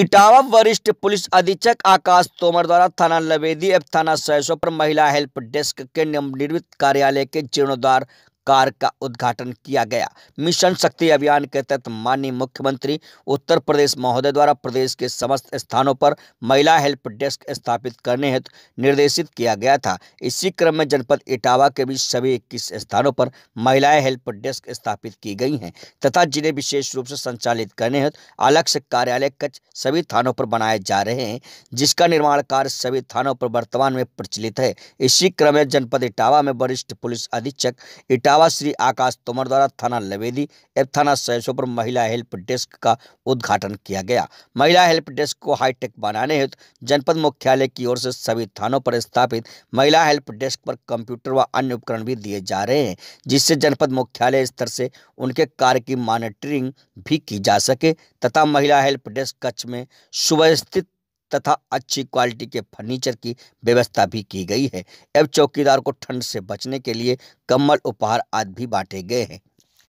इटावा वरिष्ठ पुलिस अधीक्षक आकाश तोमर द्वारा थाना लवेदी एवं थाना सैसो पर महिला हेल्प डेस्क के निर्मित कार्यालय के जीर्णोद्वार कार्य का उद्घाटन किया गया मिशन शक्ति अभियान के तहत माननीय मुख्यमंत्री उत्तर प्रदेश महोदय द्वारा प्रदेश के समस्त स्थानों पर महिला हेल्प डेस्क स्थापित करने हेतु निर्देशित किया गया था इसी क्रम में जनपद इटावा के भी सभी इक्कीस स्थानों पर महिलाएं हेल्प डेस्क स्थापित की गई हैं तथा जिन्हें विशेष रूप से संचालित करने हेतु अलग से कार्यालय कच्छ सभी थानों पर बनाए जा रहे हैं जिसका निर्माण कार्य सभी थानों पर वर्तमान में प्रचलित है इसी क्रम में जनपद इटावा में वरिष्ठ पुलिस अधीक्षक इटा इलावा श्री आकाश तोमर द्वारा थाना लवेदी एवं थाना सहसो पर महिला हेल्प डेस्क का उद्घाटन किया गया महिला हेल्प डेस्क को हाईटेक बनाने हेतु जनपद मुख्यालय की ओर से सभी थानों पर स्थापित महिला हेल्प डेस्क पर कंप्यूटर व अन्य उपकरण भी दिए जा रहे हैं जिससे जनपद मुख्यालय स्तर से उनके कार्य की मॉनिटरिंग भी की जा सके तथा महिला हेल्प डेस्क कक्ष में सुव्यवस्थित तथा अच्छी क्वालिटी के फर्नीचर की व्यवस्था भी की गई है एवं चौकीदार को ठंड से बचने के लिए कम्बल उपहार आदि भी बांटे गए हैं